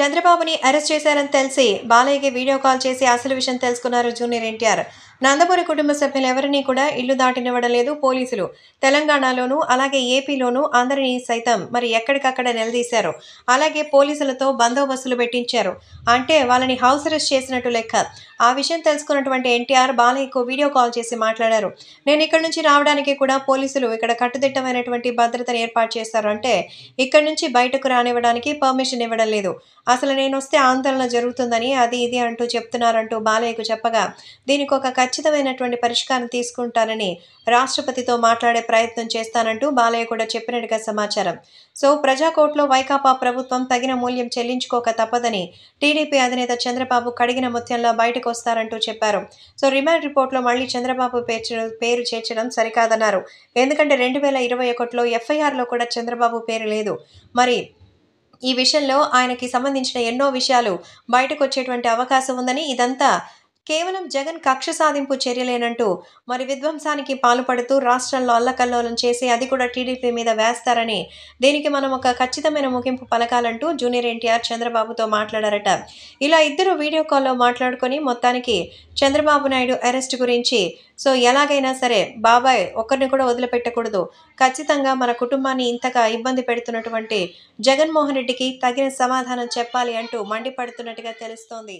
చంద్రబాబుని అరెస్ట్ చేశారని తెలిసి బాలయ్యకి వీడియో కాల్ చేసి అసలు విషయం తెలుసుకున్నారు జూనియర్ ఎన్టీఆర్ నందమూరి కుటుంబ సభ్యులు ఎవరినీ కూడా ఇల్లు దాటినివ్వడలేదు పోలీసులు తెలంగాణలోనూ అలాగే ఏపీలోనూ అందరినీ సైతం మరి ఎక్కడికక్కడ నిలదీశారు అలాగే పోలీసులతో బందోబస్తులు పెట్టించారు అంటే వాళ్ళని హౌస్ అరెస్ట్ చేసినట్టు లెక్క ఆ విషయం తెలుసుకున్నటువంటి ఎన్టీఆర్ బాలయ్యకు వీడియో కాల్ చేసి మాట్లాడారు నేను ఇక్కడ నుంచి రావడానికి కూడా పోలీసులు ఇక్కడ కట్టుదిట్టమైనటువంటి భద్రతను ఏర్పాటు చేశారు అంటే ఇక్కడ నుంచి బయటకు రానివ్వడానికి పర్మిషన్ ఇవ్వడం లేదు అసలు నేను వస్తే ఆందోళన జరుగుతుందని అది ఇది అంటూ చెప్తున్నారంటూ బాలయ్యకు చెప్పగా దీనికి ఒక ఖచ్చితమైనటువంటి పరిష్కారం తీసుకుంటానని రాష్ట్రపతితో మాట్లాడే ప్రయత్నం చేస్తానంటూ బాలయ్య కూడా చెప్పినట్టుగా సమాచారం సో ప్రజాకోట్లో వైకాపా ప్రభుత్వం తగిన మూల్యం చెల్లించుకోక తప్పదని టీడీపీ అధినేత చంద్రబాబు కడిగిన ముత్యంలో బయటకు వస్తారంటూ చెప్పారు సో రిమాండ్ రిపోర్ట్లో మళ్లీ చంద్రబాబు పేర్చ పేరు చేర్చడం సరికాదన్నారు ఎందుకంటే రెండు వేల ఇరవై ఒకటిలో ఎఫ్ఐఆర్లో కూడా చంద్రబాబు పేరు లేదు మరి ఈ విషయంలో ఆయనకి సంబంధించిన ఎన్నో విషయాలు బయటకు వచ్చేటువంటి అవకాశం ఉందని ఇదంతా కేవలం జగన్ కక్ష సాధింపు చర్యలేనంటూ మరి విధ్వంసానికి పాల్పడుతూ రాష్ట్రంలో అల్లకల్లోలం చేసి అది కూడా టీడీపీ మీద వేస్తారని దీనికి మనం ఒక ఖచ్చితమైన ముగింపు పలకాలంటూ జూనియర్ ఎన్టీఆర్ చంద్రబాబుతో మాట్లాడారట ఇలా ఇద్దరు వీడియో కాల్లో మాట్లాడుకొని మొత్తానికి చంద్రబాబు నాయుడు అరెస్ట్ గురించి సో ఎలాగైనా సరే బాబాయ్ ఒక్కరిని కూడా వదిలిపెట్టకూడదు ఖచ్చితంగా మన కుటుంబాన్ని ఇంతగా ఇబ్బంది పెడుతున్నటువంటి జగన్మోహన్ రెడ్డికి తగిన సమాధానం చెప్పాలి అంటూ మండిపడుతున్నట్టుగా తెలుస్తోంది